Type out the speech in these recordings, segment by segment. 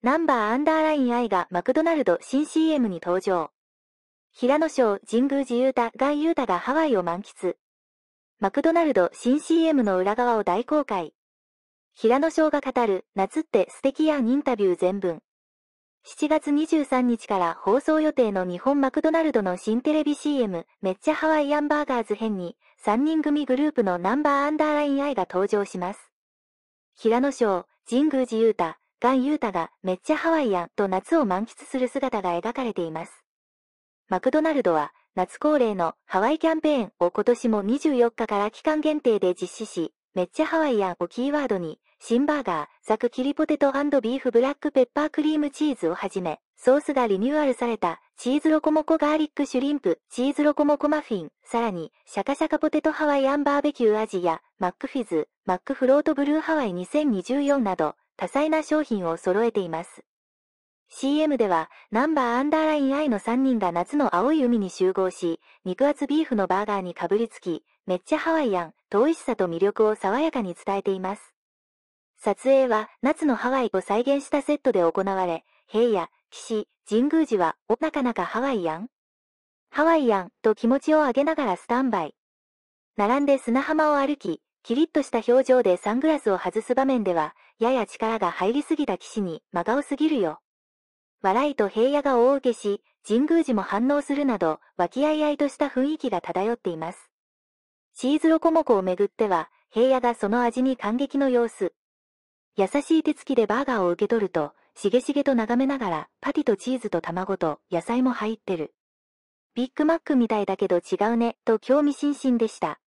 ナンバーアンダーラインイがマクドナルド新 CM に登場。平野省神宮寺ユータ、外ユータがハワイを満喫。マクドナルド新 CM の裏側を大公開。平野翔が語る夏って素敵やんインタビュー全文。7月23日から放送予定の日本マクドナルドの新テレビ CM めっちゃハワイアンバーガーズ編に3人組グループのナンバーアンダーラインイが登場します。平野翔、神宮寺ユータ、ガン・ユータがめっちゃハワイアンと夏を満喫する姿が描かれています。マクドナルドは夏恒例のハワイキャンペーンを今年も24日から期間限定で実施し、めっちゃハワイアンをキーワードに、新バーガー、ザクキリポテトビーフブラックペッパークリームチーズをはじめ、ソースがリニューアルされた、チーズロコモコガーリックシュリンプ、チーズロコモコマフィン、さらに、シャカシャカポテトハワイアンバーベキューアジや、マックフィズ、マックフロートブルーハワイ2024など、多彩な商品を揃えています。CM では、ナンバーアンダーライン I の3人が夏の青い海に集合し、肉厚ビーフのバーガーにかぶりつき、めっちゃハワイアン、遠いしさと魅力を爽やかに伝えています。撮影は、夏のハワイを再現したセットで行われ、平野、岸、神宮寺は、おなかなかハワイアンハワイアン、と気持ちを上げながらスタンバイ。並んで砂浜を歩き、キリッとした表情でサングラスを外す場面では、やや力が入りすぎた騎士に真顔すぎるよ。笑いと平野が大受けし、神宮寺も反応するなど、和気あいあいとした雰囲気が漂っています。シーズロコモコをめぐっては、平野がその味に感激の様子。優しい手つきでバーガーを受け取ると、しげしげと眺めながら、パティとチーズと卵と野菜も入ってる。ビッグマックみたいだけど違うね、と興味津々でした。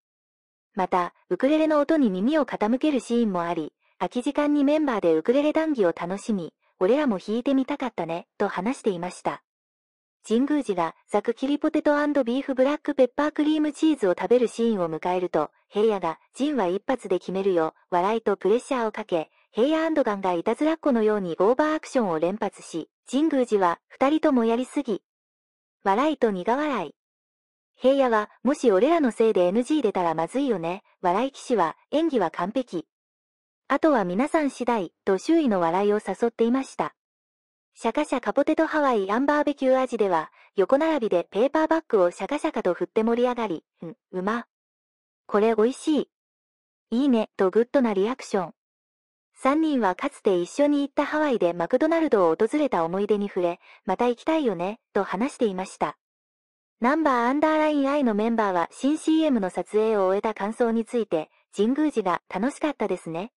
また、ウクレレの音に耳を傾けるシーンもあり、空き時間にメンバーでウクレレ談義を楽しみ、俺らも弾いてみたかったね、と話していました。神宮寺がザクキリポテトビーフブラックペッパークリームチーズを食べるシーンを迎えると、平野が、ジンは一発で決めるよ、笑いとプレッシャーをかけ、平野ガンがいたずらっ子のようにオーバーアクションを連発し、神宮寺は、二人ともやりすぎ。笑いと苦笑い。平野は、もし俺らのせいで NG 出たらまずいよね。笑い騎士は、演技は完璧。あとは皆さん次第、と周囲の笑いを誘っていました。シャカシャカポテトハワイアンバーベキュー味では、横並びでペーパーバッグをシャカシャカと振って盛り上がり、うん、うま。これ美味しい。いいね、とグッドなリアクション。3人はかつて一緒に行ったハワイでマクドナルドを訪れた思い出に触れ、また行きたいよね、と話していました。ナンバーアンダーライン I のメンバーは新 CM の撮影を終えた感想について、神宮寺が楽しかったですね。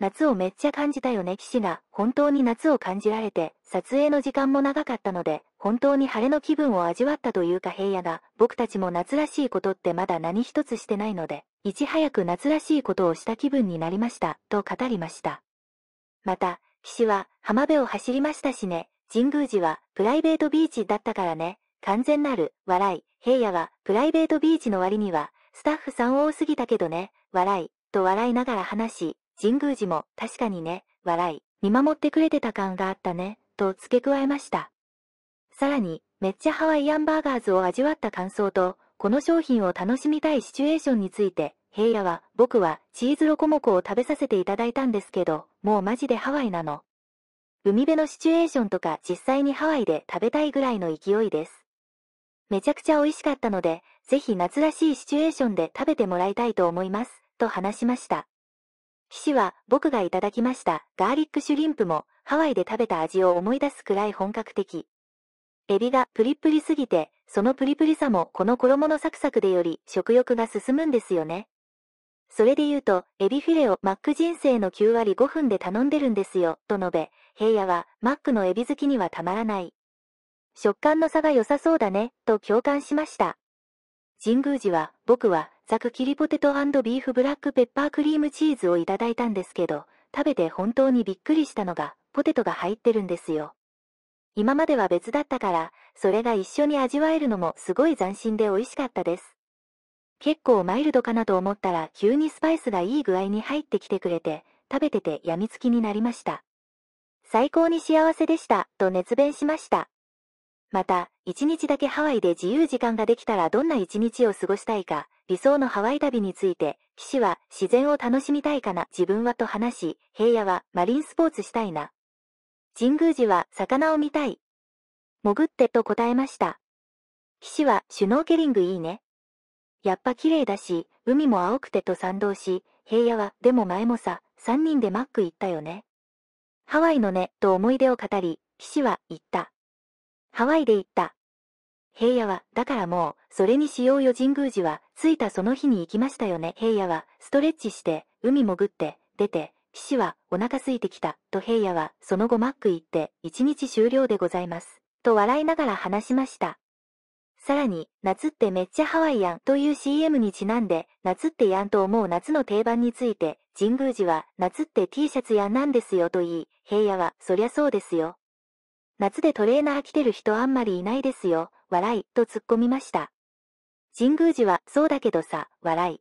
夏をめっちゃ感じたよね騎士が本当に夏を感じられて、撮影の時間も長かったので、本当に晴れの気分を味わったというか平野が、僕たちも夏らしいことってまだ何一つしてないので、いち早く夏らしいことをした気分になりました、と語りました。また、騎士は浜辺を走りましたしね、神宮寺はプライベートビーチだったからね、完全なる、笑い。平野は、プライベートビーチの割には、スタッフさん多すぎたけどね、笑い。と笑いながら話し、神宮寺も、確かにね、笑い。見守ってくれてた感があったね、と付け加えました。さらに、めっちゃハワイアンバーガーズを味わった感想と、この商品を楽しみたいシチュエーションについて、平野は、僕は、チーズロコモコを食べさせていただいたんですけど、もうマジでハワイなの。海辺のシチュエーションとか実際にハワイで食べたいぐらいの勢いです。めちゃくちゃ美味しかったので、ぜひ夏らしいシチュエーションで食べてもらいたいと思います、と話しました。騎士は僕がいただきましたガーリックシュリンプもハワイで食べた味を思い出すくらい本格的。エビがプリプリすぎて、そのプリプリさもこの衣のサクサクでより食欲が進むんですよね。それで言うと、エビフィレをマック人生の9割5分で頼んでるんですよ、と述べ、平野はマックのエビ好きにはたまらない、食感の差が良さそうだね、と共感しました。神宮寺は、僕は、ザクキリポテトビーフブラックペッパークリームチーズをいただいたんですけど、食べて本当にびっくりしたのが、ポテトが入ってるんですよ。今までは別だったから、それが一緒に味わえるのもすごい斬新で美味しかったです。結構マイルドかなと思ったら急にスパイスがいい具合に入ってきてくれて、食べてて病みつきになりました。最高に幸せでした、と熱弁しました。また、一日だけハワイで自由時間ができたらどんな一日を過ごしたいか、理想のハワイ旅について、騎士は自然を楽しみたいかな、自分はと話し、平野はマリンスポーツしたいな。神宮寺は魚を見たい。潜ってと答えました。騎士はシュノーケリングいいね。やっぱ綺麗だし、海も青くてと賛同し、平野はでも前もさ、三人でマック行ったよね。ハワイのね、と思い出を語り、騎士は言った。ハワイで行った。平野は、だからもう、それにしようよ神宮寺は、着いたその日に行きましたよね。平野は、ストレッチして、海潜って、出て、岸は、お腹空いてきた、と平野は、その後マック行って、一日終了でございます。と笑いながら話しました。さらに、夏ってめっちゃハワイやんという CM にちなんで、夏ってやんと思う夏の定番について、神宮寺は、夏って T シャツやんなんですよと言い、平野は、そりゃそうですよ、夏でトレーナー着てる人あんまりいないですよ、笑い、と突っ込みました。神宮寺は、そうだけどさ、笑い。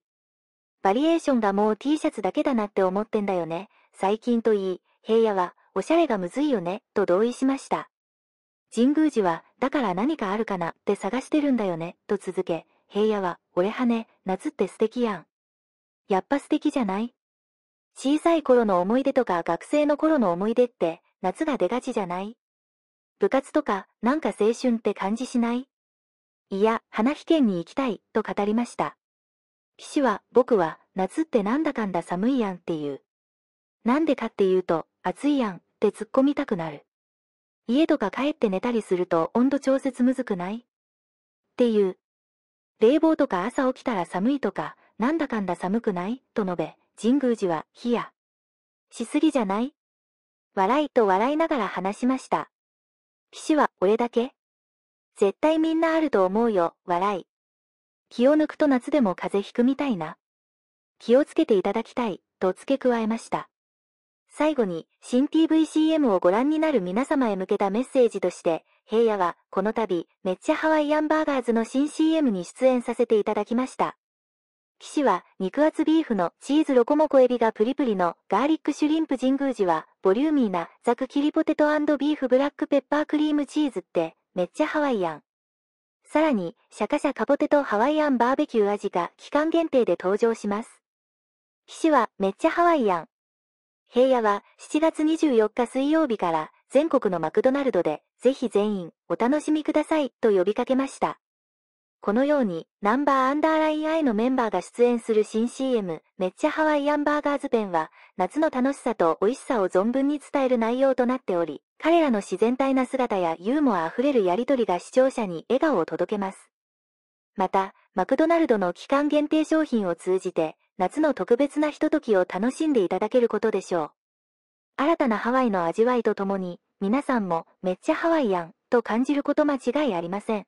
バリエーションがもう T シャツだけだなって思ってんだよね、最近といい、平野は、おしゃれがむずいよね、と同意しました。神宮寺は、だから何かあるかなって探してるんだよね、と続け、平野は、俺はね、夏って素敵やん。やっぱ素敵じゃない小さい頃の思い出とか学生の頃の思い出って、夏が出がちじゃない部活とか、なんか青春って感じしないいや、花火県に行きたい、と語りました。騎士は、僕は、夏ってなんだかんだ寒いやんっていう。なんでかっていうと、暑いやん、って突っ込みたくなる。家とか帰って寝たりすると温度調節むずくないっていう。冷房とか朝起きたら寒いとか、なんだかんだ寒くないと述べ、神宮寺は、冷や。しすぎじゃない笑いと笑いながら話しました。騎士は俺だけ絶対みんなあると思うよ、笑い。気を抜くと夏でも風邪ひくみたいな。気をつけていただきたい、と付け加えました。最後に、新 TVCM をご覧になる皆様へ向けたメッセージとして、平野は、この度、めっちゃハワイアンバーガーズの新 CM に出演させていただきました。騎士は、肉厚ビーフのチーズロコモコエビがプリプリのガーリックシュリンプ神宮寺は、ボリューミーなザクキリポテトビーフブラックペッパークリームチーズって、めっちゃハワイアン。さらに、シャカシャカポテトハワイアンバーベキュー味が期間限定で登場します。騎士は、めっちゃハワイアン。平野は、7月24日水曜日から、全国のマクドナルドで、ぜひ全員、お楽しみください、と呼びかけました。このように、ナンバーアンダーライン I のメンバーが出演する新 CM、めっちゃハワイアンバーガーズペンは、夏の楽しさと美味しさを存分に伝える内容となっており、彼らの自然体な姿やユーモア溢れるやりとりが視聴者に笑顔を届けます。また、マクドナルドの期間限定商品を通じて、夏の特別なひとときを楽しんでいただけることでしょう。新たなハワイの味わいとともに、皆さんもめっちゃハワイアンと感じること間違いありません。